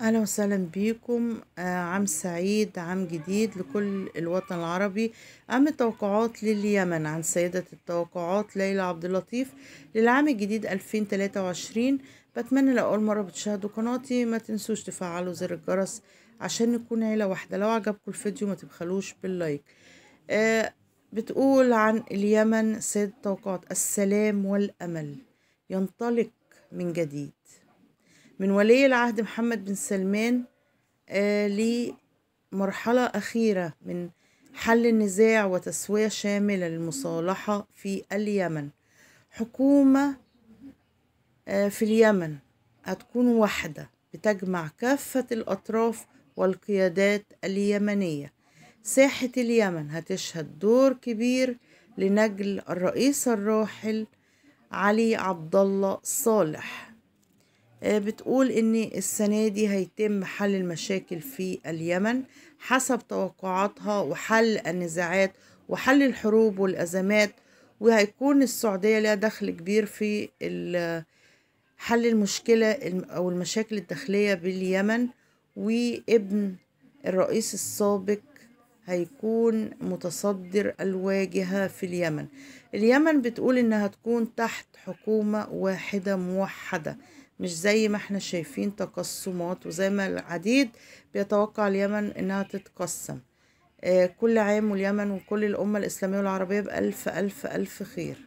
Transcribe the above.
اهلا وسهلا بيكم آه، عام سعيد عام جديد لكل الوطن العربي اهم التوقعات لليمن عن سيدة التوقعات ليلى عبد اللطيف للعام الجديد 2023 بتمنى لو اول مرة بتشاهدوا قناتي ما تنسوش تفعلوا زر الجرس عشان نكون عيلة واحدة لو عجبكم الفيديو ما تبخلوش باللايك آه بتقول عن اليمن سيدة التوقعات السلام والامل ينطلق من جديد من ولي العهد محمد بن سلمان آه، لمرحلة أخيرة من حل النزاع وتسوية شاملة للمصالحة في اليمن حكومة آه، في اليمن هتكون واحدة بتجمع كافة الأطراف والقيادات اليمنية ساحة اليمن هتشهد دور كبير لنجل الرئيس الراحل علي عبد الله صالح آه، بتقول ان السنة دي هيتم حل المشاكل في اليمن حسب توقعاتها وحل النزاعات وحل الحروب والأزمات وهيكون السعودية لها دخل كبير في حل المشكلة أو المشاكل الداخلية باليمن وابن الرئيس السابق هيكون متصدر الواجهة في اليمن اليمن بتقول إنها تكون تحت حكومة واحدة موحدة مش زي ما احنا شايفين تقسمات وزي ما العديد بيتوقع اليمن انها تتقسم آه، كل عام واليمن وكل الأمة الإسلامية والعربية بألف ألف ألف خير